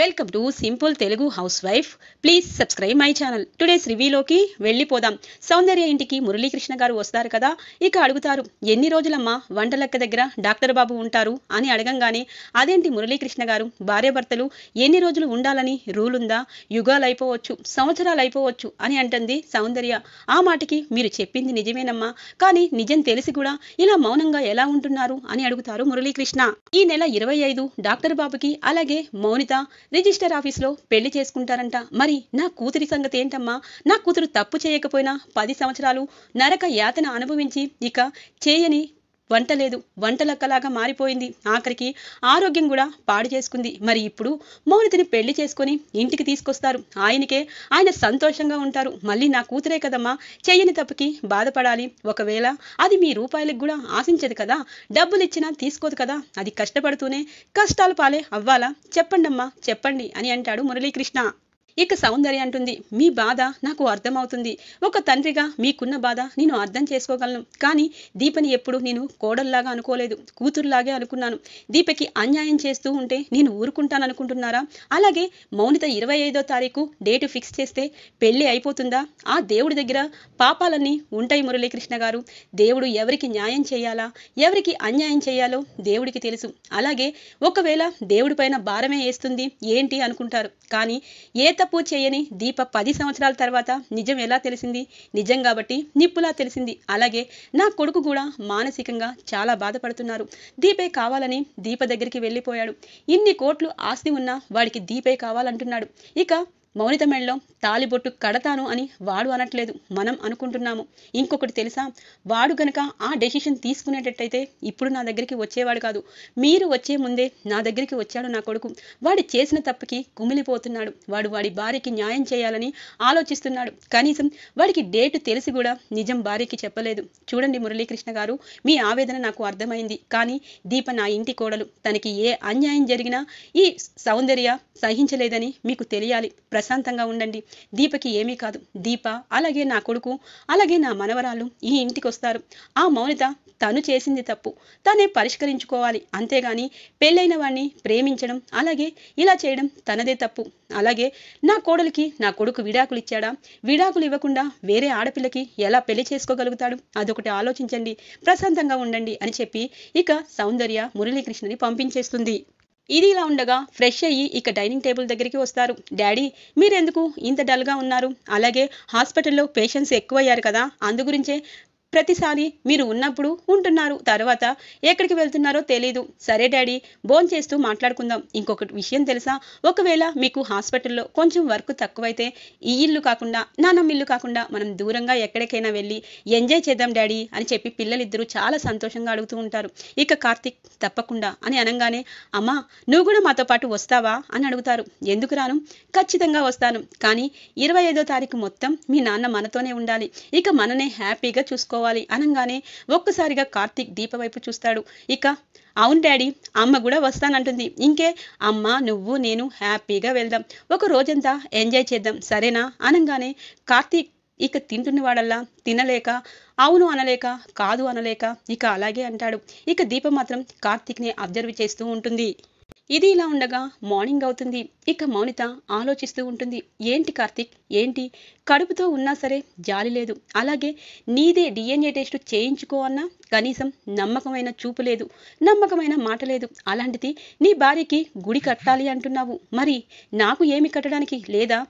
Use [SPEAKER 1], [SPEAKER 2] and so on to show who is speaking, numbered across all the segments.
[SPEAKER 1] welcome to simple Telugu house wife please subscribe my channel today's రివ్యూలోకి వెళ్ళిపోదాం సౌందర్య ఇంటికి మురళీకృష్ణ గారు వస్తారు కదా ఇక అడుగుతారు ఎన్ని రోజులమ్మా వంటలక్క దగ్గర డాక్టర్ బాబు ఉంటారు అని అడగంగానే అదేంటి మురళీకృష్ణ గారు భార్యభర్తలు ఎన్ని రోజులు ఉండాలని రూల్ ఉందా యుగాలు అయిపోవచ్చు సంవత్సరాలు అయిపోవచ్చు అని అంటుంది సౌందర్య ఆ మాటకి మీరు చెప్పింది నిజమేనమ్మా కానీ నిజం తెలిసి కూడా ఇలా మౌనంగా ఎలా ఉంటున్నారు అని అడుగుతారు మురళీకృష్ణ ఈ నెల ఇరవై ఐదు డాక్టర్ బాబుకి అలాగే మౌనిత రిజిస్టర్ ఆఫీస్లో పెళ్లి చేసుకుంటారంట మరి నా కూతురి సంగతి ఏంటమ్మా నా కూతురు తప్పు చేయకపోయినా పది సంవత్సరాలు నరక యాతన అనుభవించి ఇక చేయని వంట లేదు వంట లెక్కలాగా మారిపోయింది ఆఖరికి ఆరోగ్యం కూడా పాడు చేసుకుంది మరి ఇప్పుడు మౌనితిని పెళ్లి చేసుకుని ఇంటికి తీసుకొస్తారు ఆయనకే ఆయన సంతోషంగా ఉంటారు మళ్ళీ నా కూతురే కదమ్మా చెయ్యని తప్పుకి బాధపడాలి ఒకవేళ అది మీ రూపాయలకు కూడా ఆశించదు కదా డబ్బులు ఇచ్చినా తీసుకోదు కదా అది కష్టపడుతూనే కష్టాలు పాలే అవ్వాలా చెప్పండమ్మా చెప్పండి అని అంటాడు మురళీకృష్ణ ఇక సౌందర్య అంటుంది మీ బాధ నాకు అర్థమవుతుంది ఒక తండ్రిగా మీకున్న బాధ నేను అర్థం చేసుకోగలను కానీ దీపని ఎప్పుడు నేను కోడల్లాగా అనుకోలేదు కూతురులాగే అనుకున్నాను దీపకి అన్యాయం చేస్తూ ఉంటే నేను ఊరుకుంటాననుకుంటున్నారా అలాగే మౌనిత ఇరవై ఐదో తారీఖు డేటు ఫిక్స్ చేస్తే పెళ్ళి అయిపోతుందా ఆ దేవుడి దగ్గర పాపాలన్నీ ఉంటాయి మురళీకృష్ణ గారు దేవుడు ఎవరికి న్యాయం చేయాలా ఎవరికి అన్యాయం చేయాలో దేవుడికి తెలుసు అలాగే ఒకవేళ దేవుడిపైన భారమే వేస్తుంది ఏంటి అనుకుంటారు కానీ ఏ పూజ చేయని దీప పది సంవత్సరాల తర్వాత నిజం ఎలా తెలిసింది నిజం కాబట్టి నిప్పులా తెలిసింది అలాగే నా కొడుకు కూడా మానసికంగా చాలా బాధపడుతున్నారు దీపే కావాలని దీప దగ్గరికి వెళ్ళిపోయాడు ఇన్ని కోట్లు ఆస్తి ఉన్నా వాడికి దీపే కావాలంటున్నాడు ఇక మౌనిత మెళ్ళలో తాలిబొట్టు కడతాను అని వాడు అనట్లేదు మనం అనుకుంటున్నాము ఇంకొకటి తెలుసా వాడు గనక ఆ డెసిషన్ తీసుకునేటట్టయితే ఇప్పుడు నా దగ్గరికి వచ్చేవాడు కాదు మీరు వచ్చే ముందే నా దగ్గరికి వచ్చాడు నా కొడుకు వాడు చేసిన తప్పుకి కుమిలిపోతున్నాడు వాడు వాడి భార్యకి న్యాయం చేయాలని ఆలోచిస్తున్నాడు కనీసం వాడికి డేటు తెలిసి కూడా నిజం భార్యకి చెప్పలేదు చూడండి మురళీకృష్ణ గారు మీ ఆవేదన నాకు అర్థమైంది కానీ దీప నా ఇంటి కోడలు తనకి ఏ అన్యాయం జరిగినా ఈ సౌందర్య సహించలేదని మీకు తెలియాలి ప్రశాంతంగా ఉండండి దీపకి ఏమీ కాదు దీప అలాగే నా కొడుకు అలాగే నా మనవరాలు ఈ ఇంటికి వస్తారు ఆ మౌనిత తను చేసింది తప్పు తనే పరిష్కరించుకోవాలి అంతేగాని పెళ్ళైన వాడిని ప్రేమించడం అలాగే ఇలా చేయడం తనదే తప్పు అలాగే నా కోడలికి నా కొడుకు విడాకులు ఇచ్చాడా విడాకులు ఇవ్వకుండా వేరే ఆడపిల్లకి ఎలా పెళ్లి చేసుకోగలుగుతాడు అదొకటి ఆలోచించండి ప్రశాంతంగా ఉండండి అని చెప్పి ఇక సౌందర్య మురళీకృష్ణని పంపించేస్తుంది ఇది ఇలా ఉండగా ఫ్రెష్ అయ్యి ఇక డైనింగ్ టేబుల్ దగ్గరికి వస్తారు డాడీ మీరెందుకు ఇంత డల్గా ఉన్నారు అలాగే హాస్పిటల్లో పేషెంట్స్ ఎక్కువయ్యారు కదా అందు గురించే ప్రతిసారి మీరు ఉన్నప్పుడు ఉంటున్నారు తర్వాత ఎక్కడికి వెళ్తున్నారో తెలీదు సరే డాడీ బోన్ చేస్తూ మాట్లాడుకుందాం ఇంకొక విషయం తెలుసా ఒకవేళ మీకు హాస్పిటల్లో కొంచెం వర్క్ తక్కువైతే ఈ ఇల్లు కాకుండా నానమ్మ ఇల్లు కాకుండా మనం దూరంగా ఎక్కడికైనా వెళ్ళి ఎంజాయ్ చేద్దాం డాడీ అని చెప్పి పిల్లలిద్దరూ చాలా సంతోషంగా అడుగుతూ ఉంటారు ఇక కార్తిక్ తప్పకుండా అని అనగానే అమ్మా నువ్వు కూడా మాతో పాటు వస్తావా అని అడుగుతారు ఎందుకు రాను ఖచ్చితంగా వస్తాను కానీ ఇరవై ఐదో తారీఖు మొత్తం మీ నాన్న మనతోనే ఉండాలి ఇక మననే హ్యాపీగా చూసుకోవాలి చేసుకోవాలి అనగానే ఒక్కసారిగా కార్తీక్ దీప వైపు చూస్తాడు ఇక అవును డాడీ అమ్మ కూడా వస్తానంటుంది ఇంకే అమ్మ నువ్వు నేను హ్యాపీగా వెళ్దాం ఒక రోజంతా ఎంజాయ్ చేద్దాం సరేనా అనగానే కార్తీక్ ఇక తింటున్నవాడల్లా తినలేక అవును అనలేక కాదు అనలేక ఇక అలాగే అంటాడు ఇక దీప మాత్రం కార్తీక్ని అబ్జర్వ్ చేస్తూ ఉంటుంది ఇది ఇలా ఉండగా మార్నింగ్ అవుతుంది ఇక మౌనిత ఆలోచిస్తూ ఉంటుంది ఏంటి కార్తిక్ ఏంటి కడుపుతో ఉన్నా సరే జాలి లేదు అలాగే నీదే డిఎన్ఏ టెస్ట్ చేయించుకో అన్నా కనీసం నమ్మకమైన చూపు లేదు నమ్మకమైన మాట లేదు అలాంటిది నీ భార్యకి గుడి కట్టాలి అంటున్నావు మరి నాకు ఏమి కట్టడానికి లేదా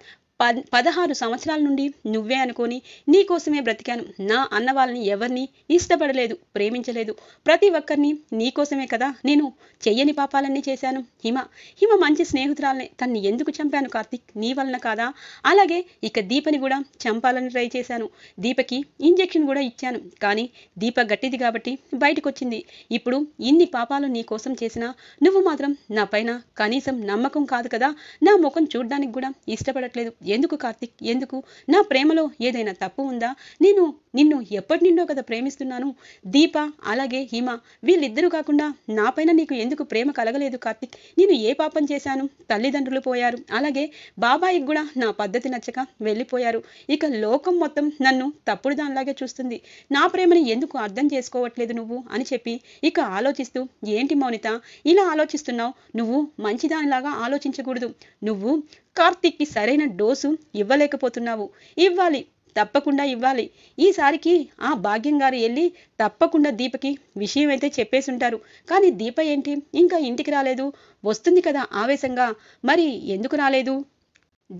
[SPEAKER 1] పదహారు సంవత్సరాల నుండి నువ్వే అనుకొని నీకోసమే బ్రతికాను నా అన్న వాళ్ళని ఎవరిని ఇష్టపడలేదు ప్రేమించలేదు ప్రతి ఒక్కరిని నీకోసమే కదా నేను చెయ్యని పాపాలన్నీ చేశాను హిమ హిమ మంచి స్నేహితురాలనే తన్ని ఎందుకు చంపాను కార్తిక్ నీ వలన కాదా అలాగే ఇక దీపని కూడా చంపాలని ట్రై చేశాను దీపకి ఇంజెక్షన్ కూడా ఇచ్చాను కానీ దీప గట్టిది కాబట్టి బయటకు వచ్చింది ఇప్పుడు ఇన్ని పాపాలు నీ కోసం చేసినా నువ్వు మాత్రం నా పైన కనీసం నమ్మకం కాదు కదా నా ముఖం చూడడానికి కూడా ఇష్టపడట్లేదు ఎందుకు కార్తిక్ ఎందుకు నా ప్రేమలో ఏదైనా తప్పు ఉందా నేను నిన్ను ఎప్పటి నిండో కదా ప్రేమిస్తున్నాను దీప అలాగే హిమ వీళ్ళిద్దరూ కాకుండా నాపైన నీకు ఎందుకు ప్రేమ కలగలేదు కార్తిక్ నేను ఏ పాపం చేశాను తల్లిదండ్రులు పోయారు అలాగే బాబాయికి కూడా నా పద్ధతి నచ్చక వెళ్ళిపోయారు ఇక లోకం మొత్తం నన్ను తప్పుడు దానిలాగే చూస్తుంది నా ప్రేమని ఎందుకు అర్థం చేసుకోవట్లేదు నువ్వు అని చెప్పి ఇక ఆలోచిస్తూ ఏంటి మౌనిత ఇలా ఆలోచిస్తున్నావు నువ్వు మంచిదానిలాగా ఆలోచించకూడదు నువ్వు కార్తీక్కి సరైన డోసు ఇవ్వలేకపోతున్నావు ఇవ్వాలి తప్పకుండా ఇవ్వాలి ఈసారికి ఆ భాగ్యం గారు వెళ్ళి తప్పకుండా దీపకి విషయం అయితే చెప్పేసి ఉంటారు కానీ దీప ఏంటి ఇంకా ఇంటికి రాలేదు వస్తుంది కదా ఆవేశంగా మరి ఎందుకు రాలేదు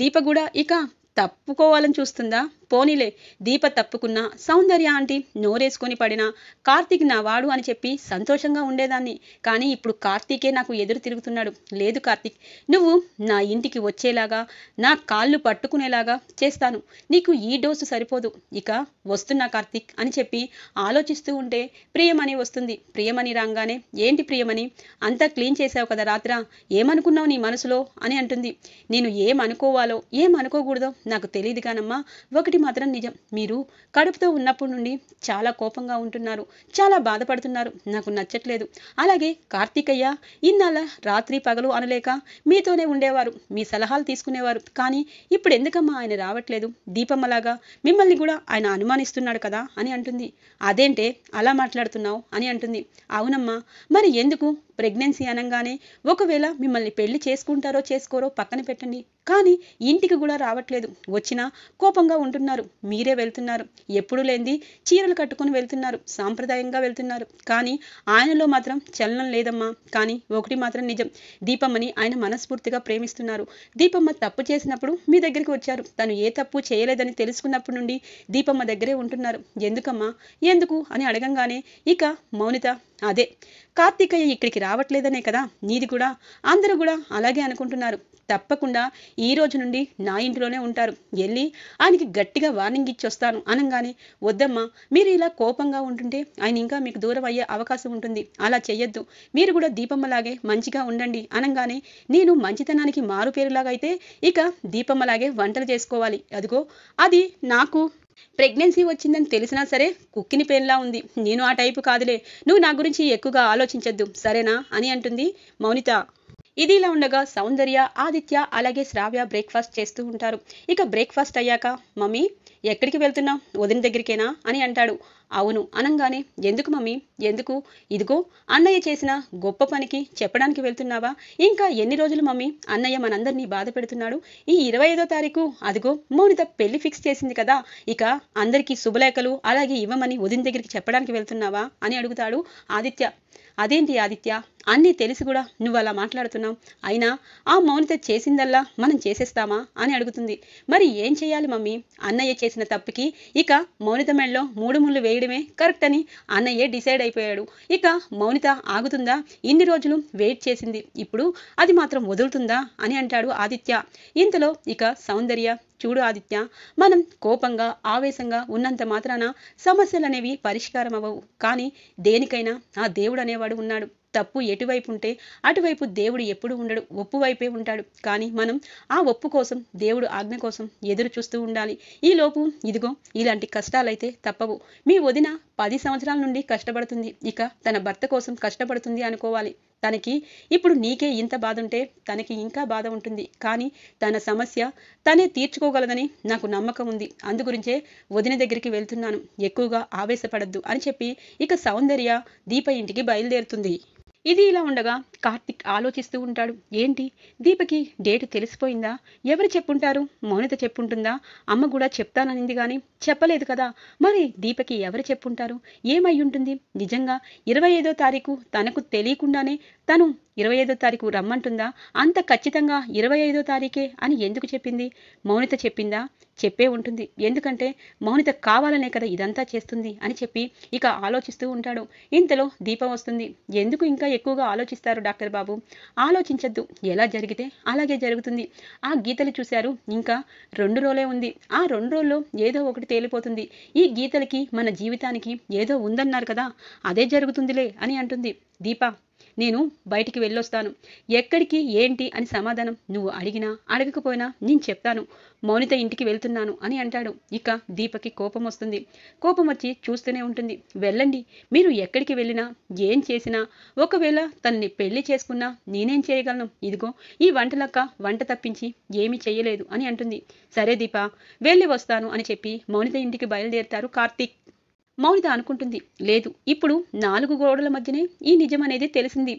[SPEAKER 1] దీప కూడా ఇక తప్పుకోవాలని చూస్తుందా పోనీలే దీప తప్పుకున్నా సౌందర్య ఆంటీ నోరేసుకొని పడినా కార్తీక్ నా వాడు అని చెప్పి సంతోషంగా ఉండేదాన్ని కానీ ఇప్పుడు కార్తీకే నాకు ఎదురు తిరుగుతున్నాడు లేదు కార్తీక్ నువ్వు నా ఇంటికి వచ్చేలాగా నా కాళ్ళు పట్టుకునేలాగా చేస్తాను నీకు ఈ డోసు సరిపోదు ఇక వస్తున్నా కార్తీక్ అని చెప్పి ఆలోచిస్తూ ఉంటే ప్రియమణి వస్తుంది ప్రియమణి రాగానే ఏంటి ప్రియమణి అంతా క్లీన్ చేసావు కదా రాత్ర ఏమనుకున్నావు నీ మనసులో అని అంటుంది నేను ఏమనుకోవాలో ఏమనుకోకూడదో నాకు తెలియదు కానమ్మా ఒకటి ఒకటి మాత్రం నిజం మీరు కడుపుతో ఉన్నప్పటి నుండి చాలా కోపంగా ఉంటున్నారు చాలా బాధపడుతున్నారు నాకు నచ్చట్లేదు అలాగే కార్తికయ్య ఇన్నాళ్ళ రాత్రి పగలు అనలేక మీతోనే ఉండేవారు మీ సలహాలు తీసుకునేవారు కానీ ఇప్పుడు ఎందుకమ్మా ఆయన రావట్లేదు దీపమ్మలాగా మిమ్మల్ని కూడా ఆయన అనుమానిస్తున్నాడు కదా అని అంటుంది అదేంటే అలా మాట్లాడుతున్నావు అని అంటుంది అవునమ్మా మరి ఎందుకు ప్రెగ్నెన్సీ అనగానే ఒకవేళ మిమ్మల్ని పెళ్లి చేసుకుంటారో చేసుకోరో పక్కన పెట్టండి కానీ ఇంటికి కూడా రావట్లేదు వచ్చినా కోపంగా ఉంటున్నారు మీరే వెళ్తున్నారు ఎప్పుడు లేనిది చీరలు కట్టుకుని వెళ్తున్నారు సాంప్రదాయంగా వెళ్తున్నారు కానీ ఆయనలో మాత్రం చలనం లేదమ్మా కానీ ఒకటి మాత్రం నిజం దీపమ్మని ఆయన మనస్ఫూర్తిగా ప్రేమిస్తున్నారు దీపమ్మ తప్పు చేసినప్పుడు మీ దగ్గరికి వచ్చారు తను ఏ తప్పు చేయలేదని తెలుసుకున్నప్పటి నుండి దీపమ్మ దగ్గరే ఉంటున్నారు ఎందుకమ్మా ఎందుకు అని అడగంగానే ఇక మౌనిత అదే కార్తీకయ్య ఇక్కడికి రావట్లేదనే కదా నీది కూడా అందరూ కూడా అలాగే అనుకుంటున్నారు తప్పకుండా ఈ రోజు నుండి నా ఇంట్లోనే ఉంటారు వెళ్ళి ఆయనకి గట్టిగా వార్నింగ్ ఇచ్చి వస్తాను అనగానే వద్దమ్మా మీరు ఇలా కోపంగా ఉంటుంటే ఆయన ఇంకా మీకు దూరం అయ్యే అవకాశం ఉంటుంది అలా చేయొద్దు మీరు కూడా దీపమ్మలాగే మంచిగా ఉండండి అనగానే నేను మంచితనానికి మారు పేరులాగైతే ఇక దీపమ్మలాగే వంటలు చేసుకోవాలి అదిగో అది నాకు ప్రెగ్నెన్సీ వచ్చిందని తెలిసినా సరే కుక్కిని పెయిన్లా ఉంది నేను ఆ టైపు కాదులే నువ్వు నా గురించి ఎక్కువగా ఆలోచించద్దు సరేనా అని అంటుంది మౌనిత ఇదిలా ఉండగా సౌందర్య ఆదిత్య అలాగే శ్రావ్య బ్రేక్ఫాస్ట్ చేస్తూ ఉంటారు ఇక బ్రేక్ఫాస్ట్ అయ్యాక మమ్మీ ఎక్కడికి వెళ్తున్నావు వదిన దగ్గరికేనా అని అంటాడు అవును అనంగానే ఎందుకు మమ్మీ ఎందుకు ఇదిగో అన్నయ్య చేసిన గొప్ప పనికి చెప్పడానికి వెళ్తున్నావా ఇంకా ఎన్ని రోజులు మమ్మీ అన్నయ్య మనందరినీ బాధ పెడుతున్నాడు ఈ ఇరవై ఐదో తారీఖు అదిగో మౌనిత పెళ్లి ఫిక్స్ చేసింది కదా ఇక అందరికీ శుభలేఖలు అలాగే ఇవ్వమని వదిన దగ్గరికి చెప్పడానికి వెళ్తున్నావా అని అడుగుతాడు ఆదిత్య అదేంటి ఆదిత్య అన్నీ తెలిసి కూడా నువ్వు అలా మాట్లాడుతున్నావు అయినా ఆ మౌనిత చేసిందల్లా మనం చేసేస్తామా అని అడుగుతుంది మరి ఏం చేయాలి మమ్మీ అన్నయ్య చేసిన తప్పుకి ఇక మౌనిత మెడలో మూడు ముళ్ళు వేయడమే కరెక్ట్ అని అన్నయ్య డిసైడ్ అయిపోయాడు ఇక మౌనిత ఆగుతుందా ఇన్ని రోజులు వెయిట్ చేసింది ఇప్పుడు అది మాత్రం వదులుతుందా అని అంటాడు ఆదిత్య ఇంతలో ఇక సౌందర్య చూడు ఆదిత్య మనం కోపంగా ఆవేశంగా ఉన్నంత మాత్రాన సమస్యలు అనేవి పరిష్కారం అవ్వవు కానీ దేనికైనా ఆ దేవుడు అనేవాడు ఉన్నాడు తప్పు ఎటువైపు ఉంటే అటువైపు దేవుడు ఎప్పుడు ఉండడు ఒప్పు వైపే ఉంటాడు కానీ మనం ఆ ఒప్పు కోసం దేవుడు ఆజ్ఞ కోసం ఎదురు చూస్తూ ఉండాలి ఈలోపు ఇదిగో ఇలాంటి కష్టాలైతే తప్పవు మీ వదిన పది సంవత్సరాల నుండి కష్టపడుతుంది ఇక తన భర్త కోసం కష్టపడుతుంది అనుకోవాలి తనకి ఇప్పుడు నీకే ఇంత బాధ ఉంటే తనకి ఇంకా బాధ ఉంటుంది కానీ తన సమస్య తనే తీర్చుకోగలదని నాకు నమ్మకం ఉంది అందుగురించే వదిన దగ్గరికి వెళ్తున్నాను ఎక్కువగా ఆవేశపడద్దు అని చెప్పి ఇక సౌందర్య దీప ఇంటికి బయలుదేరుతుంది ఇది ఇలా ఉండగా కార్తిక్ ఆలోచిస్తూ ఉంటాడు ఏంటి దీపకి డేటు తెలిసిపోయిందా ఎవరు చెప్పుంటారు మౌనిత చెప్పుంటుందా అమ్మ కూడా చెప్తాననింది కానీ చెప్పలేదు కదా మరి దీపకి ఎవరు చెప్పుంటారు ఏమై ఉంటుంది నిజంగా ఇరవై ఐదో తారీఖు తనకు తెలియకుండానే తను ఇరవై ఐదో తారీఖు రమ్మంటుందా అంత ఖచ్చితంగా ఇరవై ఐదో తారీఖే అని ఎందుకు చెప్పింది మౌనిత చెప్పిందా చెప్పే ఉంటుంది ఎందుకంటే మౌనిత కావాలనే కదా ఇదంతా చేస్తుంది అని చెప్పి ఇక ఆలోచిస్తూ ఉంటాడు ఇంతలో దీపం వస్తుంది ఎందుకు ఇంకా ఎక్కువగా ఆలోచిస్తారు డాక్టర్ బాబు ఆలోచించద్దు ఎలా జరిగితే అలాగే జరుగుతుంది ఆ గీతలు చూశారు ఇంకా రెండు రోజులే ఉంది ఆ రెండు రోజుల్లో ఏదో ఒకటి తేలిపోతుంది ఈ గీతలకి మన జీవితానికి ఏదో ఉందన్నారు కదా అదే జరుగుతుందిలే అని అంటుంది దీప నేను బయటికి వెళ్ళొస్తాను ఎక్కడికి ఏంటి అని సమాధానం నువ్వు అడిగినా అడగకపోయినా నేను చెప్తాను మౌనిత ఇంటికి వెళ్తున్నాను అని అంటాడు ఇక దీపకి కోపం వస్తుంది కోపం వచ్చి చూస్తూనే ఉంటుంది వెళ్ళండి మీరు ఎక్కడికి వెళ్ళినా ఏం చేసినా ఒకవేళ తనని పెళ్లి చేసుకున్నా నేనేం చేయగలను ఇదిగో ఈ వంటలక్క వంట తప్పించి ఏమీ చేయలేదు అని అంటుంది సరే దీప వెళ్ళి వస్తాను అని చెప్పి మౌనిత ఇంటికి బయలుదేరుతారు కార్తీక్ మౌనిత అనుకుంటుంది లేదు ఇప్పుడు నాలుగు గోడల మధ్యనే ఈ నిజం అనేది తెలిసింది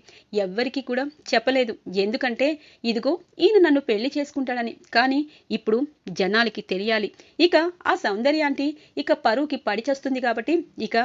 [SPEAKER 1] ఎవ్వరికీ కూడా చెప్పలేదు ఎందుకంటే ఇదిగో ఈయన నన్ను పెళ్లి చేసుకుంటాడని కానీ ఇప్పుడు జనాలకి తెలియాలి ఇక ఆ సౌందర్యాంటి ఇక పరువుకి పడిచేస్తుంది కాబట్టి ఇక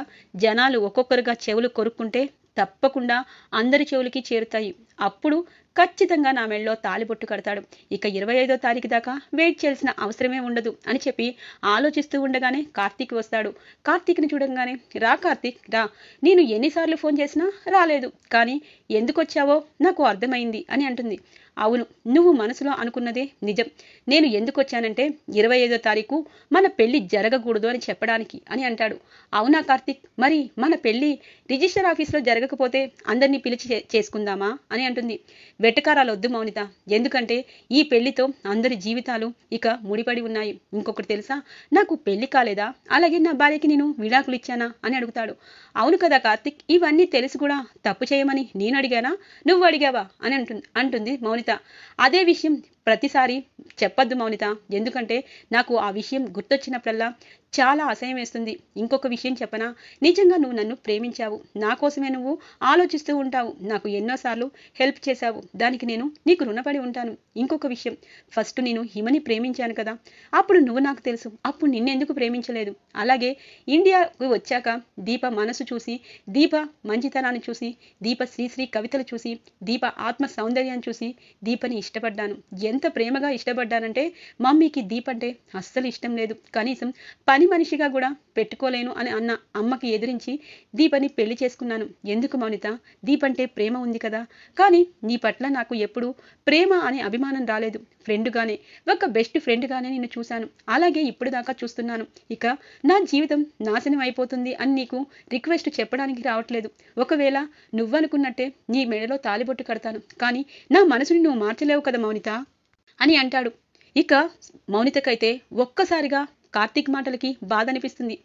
[SPEAKER 1] జనాలు ఒక్కొక్కరుగా చెవులు కొరుక్కుంటే తప్పకుండా అందరి చెవులకి చేరుతాయి అప్పుడు ఖచ్చితంగా నా మెళ్ళలో తాలిబొట్టు కడతాడు ఇక ఇరవై ఐదో తారీఖు దాకా వెయిట్ చేయాల్సిన అవసరమే ఉండదు అని చెప్పి ఆలోచిస్తూ ఉండగానే కార్తీక్ వస్తాడు కార్తీక్ని చూడంగానే రా కార్తీక్ రా నేను ఎన్నిసార్లు ఫోన్ చేసినా రాలేదు కానీ ఎందుకు వచ్చావో నాకు అర్థమైంది అని అంటుంది అవును నువ్వు మనసులో అనుకున్నదే నిజం నేను ఎందుకు వచ్చానంటే ఇరవై ఐదో తారీఖు మన పెళ్లి జరగకూడదు అని చెప్పడానికి అని అంటాడు అవునా కార్తీక్ మరి మన పెళ్లి రిజిస్టర్ ఆఫీస్లో జరగకపోతే అందరినీ పిలిచి చేసుకుందామా అని అని అంటుంది వెటకారాలు వద్దు మౌనిత ఎందుకంటే ఈ పెళ్లితో అందరి జీవితాలు ఇక ముడిపడి ఉన్నాయి ఇంకొకటి తెలుసా నాకు పెళ్లి కాలేదా అలాగే నా భార్యకి నేను విడాకులు ఇచ్చానా అని అడుగుతాడు అవును కదా కార్తిక్ ఇవన్నీ తెలిసి కూడా తప్పు చేయమని నేను అడిగానా నువ్వు అడిగావా అని అంటుంది అంటుంది మౌనిత అదే విషయం ప్రతిసారి చెప్పద్దు మౌనిత ఎందుకంటే నాకు ఆ విషయం గుర్తొచ్చినప్పుడల్లా చాలా అసహ్యం వేస్తుంది ఇంకొక విషయం చెప్పనా నిజంగా నువ్వు నన్ను ప్రేమించావు నా కోసమే నువ్వు ఆలోచిస్తూ ఉంటావు నాకు ఎన్నోసార్లు హెల్ప్ చేశావు దానికి నేను నీకు రుణపడి ఉంటాను ఇంకొక విషయం ఫస్ట్ నేను హిమని ప్రేమించాను కదా అప్పుడు నువ్వు నాకు తెలుసు అప్పుడు నిన్నెందుకు ప్రేమించలేదు అలాగే ఇండియాకు వచ్చాక దీప మనసు చూసి దీప మంచితనాన్ని చూసి దీప శ్రీశ్రీ కవితలు చూసి దీప ఆత్మ సౌందర్యాన్ని చూసి దీపని ఇష్టపడ్డాను ఎంత ప్రేమగా ఇష్టపడ్డానంటే మమ్మీకి దీప్ అంటే అస్సలు ఇష్టం లేదు కనీసం పని మనిషిగా కూడా పెట్టుకోలేను అని అన్న అమ్మకి ఎదిరించి దీపని పెళ్లి చేసుకున్నాను ఎందుకు మౌనిత దీప్ అంటే ప్రేమ ఉంది కదా కానీ నీ పట్ల నాకు ఎప్పుడు ప్రేమ అనే అభిమానం రాలేదు ఫ్రెండ్గానే ఒక బెస్ట్ ఫ్రెండ్గానే నేను చూశాను అలాగే ఇప్పుడు దాకా చూస్తున్నాను ఇక నా జీవితం నాశనం అయిపోతుంది అని నీకు రిక్వెస్ట్ చెప్పడానికి రావట్లేదు ఒకవేళ నువ్వనుకున్నట్టే నీ మెడలో తాలిబొట్టు కడతాను కానీ నా మనసుని నువ్వు మార్చలేవు కదా మౌనిత అని అంటాడు ఇక మౌనితకైతే ఒక్కసారిగా కార్తీక్ మాటలకి బాధ అనిపిస్తుంది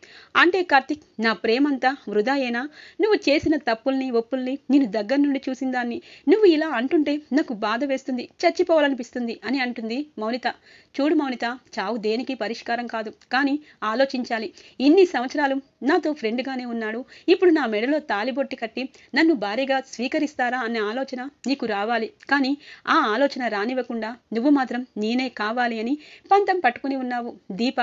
[SPEAKER 1] అంటే కార్తీక్ నా ప్రేమంతా వృధాయేనా నువ్వు చేసిన తప్పుల్ని ఒప్పుల్ని నేను దగ్గర నుండి చూసిన దాన్ని నువ్వు ఇలా అంటుంటే నాకు బాధ వేస్తుంది చచ్చిపోవాలనిపిస్తుంది అని అంటుంది మౌనిత చూడు మౌనిత చావు దేనికి పరిష్కారం కాదు కానీ ఆలోచించాలి ఇన్ని సంవత్సరాలు నాతో ఫ్రెండ్గానే ఉన్నాడు ఇప్పుడు నా మెడలో తాలిబొట్టి కట్టి నన్ను భారీగా స్వీకరిస్తారా అనే ఆలోచన నీకు రావాలి కానీ ఆ ఆలోచన రానివ్వకుండా నువ్వు మాత్రం నేనే కావాలి అని పంతం పట్టుకుని ఉన్నావు దీప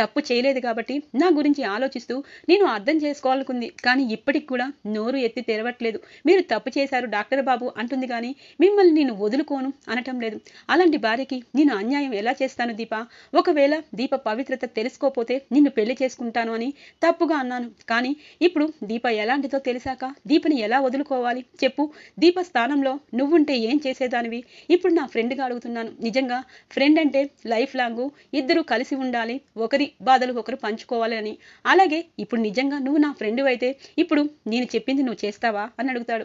[SPEAKER 1] తప్పు చేయలేదు కాబట్టి నా గురించి ఆలోచిస్తూ నేను అర్థం చేసుకోవాలనుకుంది కానీ ఇప్పటికి కూడా నోరు ఎత్తి తెరవట్లేదు మీరు తప్పు చేశారు డాక్టర్ బాబు అంటుంది కానీ మిమ్మల్ని నేను వదులుకోను అనటం లేదు అలాంటి భార్యకి నేను అన్యాయం ఎలా చేస్తాను దీప ఒకవేళ దీప పవిత్రత తెలుసుకోపోతే నిన్ను పెళ్లి చేసుకుంటాను అని తప్పుగా అన్నాను కానీ ఇప్పుడు దీప ఎలాంటిదో తెలిసాక దీపని ఎలా వదులుకోవాలి చెప్పు దీప స్థానంలో నువ్వుంటే ఏం చేసేదానివి ఇప్పుడు నా ఫ్రెండ్గా అడుగుతున్నాను నిజంగా ఫ్రెండ్ అంటే లైఫ్ లాంగ్ ఇద్దరు కలిసి ఉండాలి ఒకరి బాధలు ఒకరు పంచుకోవాలని అలాగే ఇప్పుడు నిజంగా నువ్వు నా ఫ్రెండ్ అయితే ఇప్పుడు నేను చెప్పింది నువ్వు చేస్తావా అని అడుగుతాడు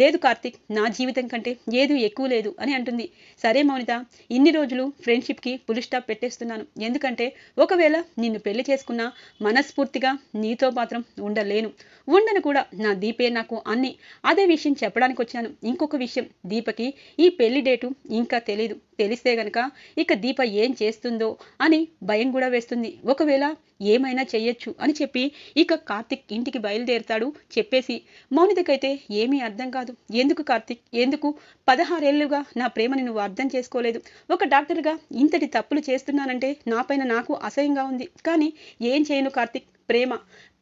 [SPEAKER 1] లేదు కార్తిక్ నా జీవితం కంటే ఏదూ ఎక్కువ లేదు అని అంటుంది సరే మౌనిత ఇన్ని రోజులు ఫ్రెండ్షిప్కి ఫుల్ స్టాప్ పెట్టేస్తున్నాను ఎందుకంటే ఒకవేళ నిన్ను పెళ్లి చేసుకున్నా మనస్ఫూర్తిగా నీతో మాత్రం ఉండలేను ఉండను కూడా నా దీపే నాకు అన్ని అదే విషయం చెప్పడానికి వచ్చాను ఇంకొక విషయం దీపకి ఈ పెళ్లి డేటు ఇంకా తెలియదు తెలిస్తే గనక ఇక దీప ఏం చేస్తుందో అని భయం కూడా వేస్తుంది ఒకవేళ ఏమైనా చెయ్యొచ్చు అని చెప్పి ఇక కార్తిక్ ఇంటికి బయలుదేరుతాడు చెప్పేసి మౌనితకైతే ఏమీ అర్థం కాదు ఎందుకు కార్తిక్ ఎందుకు పదహారేళ్లుగా నా ప్రేమని నువ్వు అర్థం చేసుకోలేదు ఒక డాక్టర్గా ఇంతటి తప్పులు చేస్తున్నానంటే నాపైన నాకు అసహ్యంగా ఉంది కానీ ఏం చేయను కార్తిక్ ప్రేమ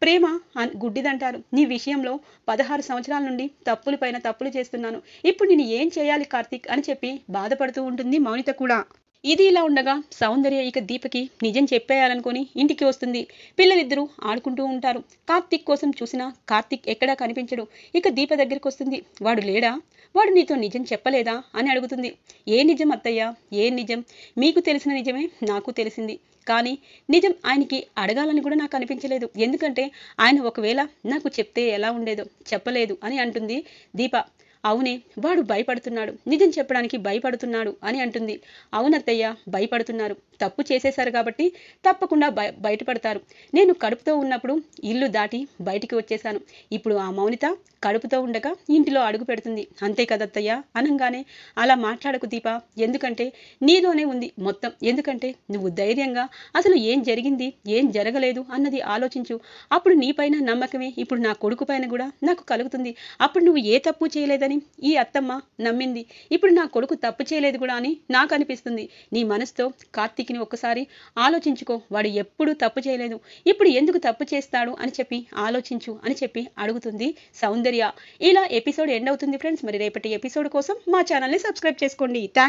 [SPEAKER 1] ప్రేమ అని గుడ్డిదంటారు నీ విషయంలో పదహారు సంవత్సరాల నుండి తప్పులపైన తప్పులు చేస్తున్నాను ఇప్పుడు నేను ఏం చేయాలి కార్తిక్ అని చెప్పి బాధపడుతూ ఉంటుంది మౌనిత కూడా ఇది ఇలా ఉండగా సౌందర్య ఇక దీపకి నిజం చెప్పేయాలనుకుని ఇంటికి వస్తుంది పిల్లలిద్దరూ ఆడుకుంటూ ఉంటారు కార్తిక్ కోసం చూసినా కార్తిక్ ఎక్కడా కనిపించడు ఇక దీప దగ్గరికి వస్తుంది వాడు లేడా వాడు నీతో నిజం చెప్పలేదా అని అడుగుతుంది ఏ నిజం అత్తయ్యా ఏ నిజం మీకు తెలిసిన నిజమే నాకు తెలిసింది కానీ నిజం ఆయనకి అడగాలని కూడా నాకు అనిపించలేదు ఎందుకంటే ఆయన ఒకవేళ నాకు చెప్తే ఎలా ఉండేదో చెప్పలేదు అని అంటుంది దీప అవునే వాడు భయపడుతున్నాడు నిజం చెప్పడానికి భయపడుతున్నాడు అని అంటుంది అవునత్తయ్య భయపడుతున్నారు తప్పు చేసేశారు కాబట్టి తప్పకుండా బయ బయటపడతారు నేను కడుపుతో ఉన్నప్పుడు ఇల్లు దాటి బయటికి వచ్చేశాను ఇప్పుడు ఆ మౌనిత కడుపుతో ఉండగా ఇంటిలో అడుగు పెడుతుంది అంతే కదత్తయ్య అనంగానే అలా మాట్లాడకు దీప ఎందుకంటే నీలోనే ఉంది మొత్తం ఎందుకంటే నువ్వు ధైర్యంగా అసలు ఏం జరిగింది ఏం జరగలేదు అన్నది ఆలోచించు అప్పుడు నీపైన నమ్మకమే ఇప్పుడు నా కొడుకు పైన కూడా నాకు కలుగుతుంది అప్పుడు నువ్వు ఏ తప్పు చేయలేదని ఈ అత్తమ్మ నమ్మింది ఇప్పుడు నా కొడుకు తప్పు చేయలేదు కూడా అని నాకు అనిపిస్తుంది నీ మనసుతో కార్తీక్ని ఒక్కసారి ఆలోచించుకో వాడు ఎప్పుడూ తప్పు చేయలేదు ఇప్పుడు ఎందుకు తప్పు చేస్తాడు అని చెప్పి ఆలోచించు అని చెప్పి అడుగుతుంది సౌందర్య ఐశ్వర్య ఇలా ఎపిసోడ్ ఎండ్ అవుతుంది ఫ్రెండ్స్ మరి రేపటి ఎపిసోడ్ కోసం మా ఛానల్ని సబ్స్క్రైబ్ చేసుకోండి థ్యాంక్